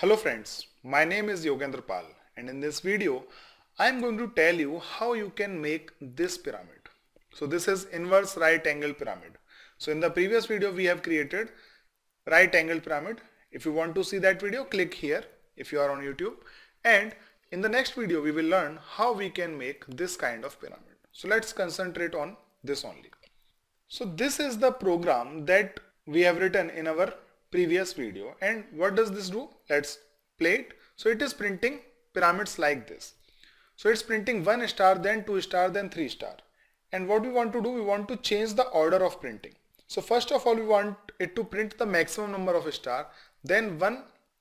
Hello friends, my name is Yogendra Pal and in this video I am going to tell you how you can make this pyramid. So this is inverse right angle pyramid. So in the previous video we have created right angle pyramid. If you want to see that video click here if you are on YouTube and in the next video we will learn how we can make this kind of pyramid. So let's concentrate on this only. So this is the program that we have written in our previous video and what does this do let's play it so it is printing pyramids like this so it's printing one star then two star then three star and what we want to do we want to change the order of printing so first of all we want it to print the maximum number of star then one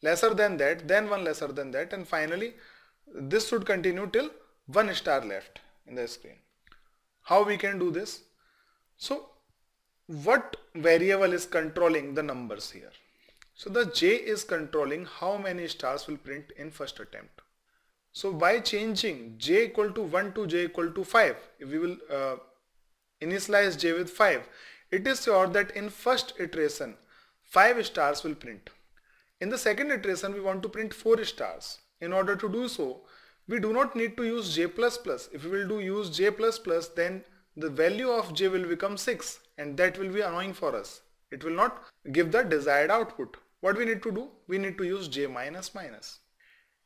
lesser than that then one lesser than that and finally this should continue till one star left in the screen how we can do this so what variable is controlling the numbers here so the J is controlling how many stars will print in first attempt. So by changing J equal to 1 to J equal to 5, we will uh, initialize J with 5, it is sure that in first iteration 5 stars will print. In the second iteration we want to print 4 stars. In order to do so, we do not need to use J++. If we will do use J++, then the value of J will become 6 and that will be annoying for us. It will not give the desired output. What we need to do? We need to use j minus minus.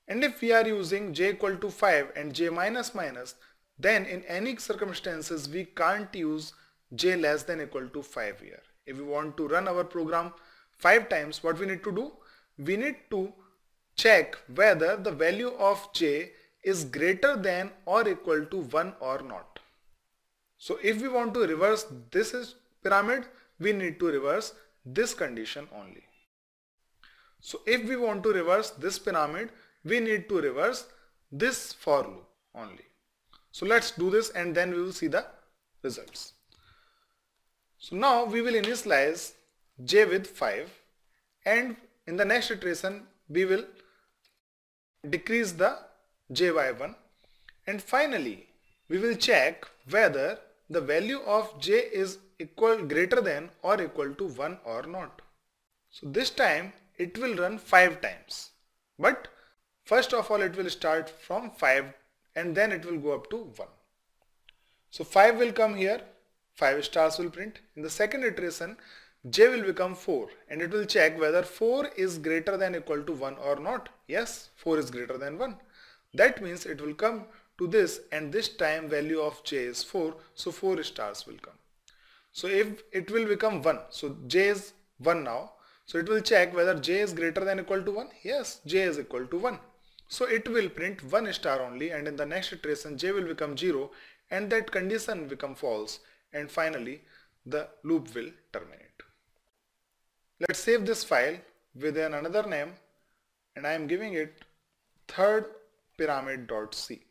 And if we are using j equal to 5 and j minus minus, then in any circumstances we can't use j less than equal to 5 here. If we want to run our program 5 times, what we need to do? We need to check whether the value of j is greater than or equal to 1 or not. So if we want to reverse this pyramid, we need to reverse this condition only. So if we want to reverse this pyramid, we need to reverse this for loop only. So let's do this and then we will see the results. So now we will initialize j with 5 and in the next iteration we will decrease the j by 1 and finally we will check whether the value of j is equal greater than or equal to 1 or not. So this time it will run 5 times. But first of all it will start from 5 and then it will go up to 1. So 5 will come here, 5 stars will print. In the second iteration j will become 4 and it will check whether 4 is greater than equal to 1 or not. Yes, 4 is greater than 1. That means it will come to this and this time value of j is 4 so 4 stars will come. So if it will become 1 so j is 1 now so it will check whether j is greater than equal to 1. Yes, j is equal to 1. So it will print 1 star only and in the next iteration j will become 0 and that condition become false and finally the loop will terminate. Let's save this file with an another name and I am giving it third pyramid.c.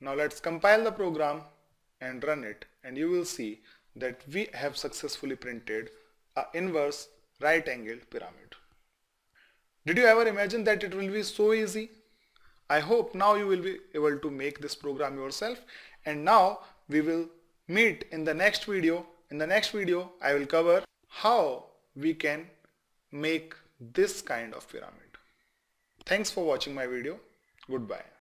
Now let's compile the program and run it and you will see that we have successfully printed a inverse right angle pyramid. Did you ever imagine that it will be so easy? I hope now you will be able to make this program yourself and now we will meet in the next video. In the next video I will cover how we can make this kind of pyramid. Thanks for watching my video. Goodbye.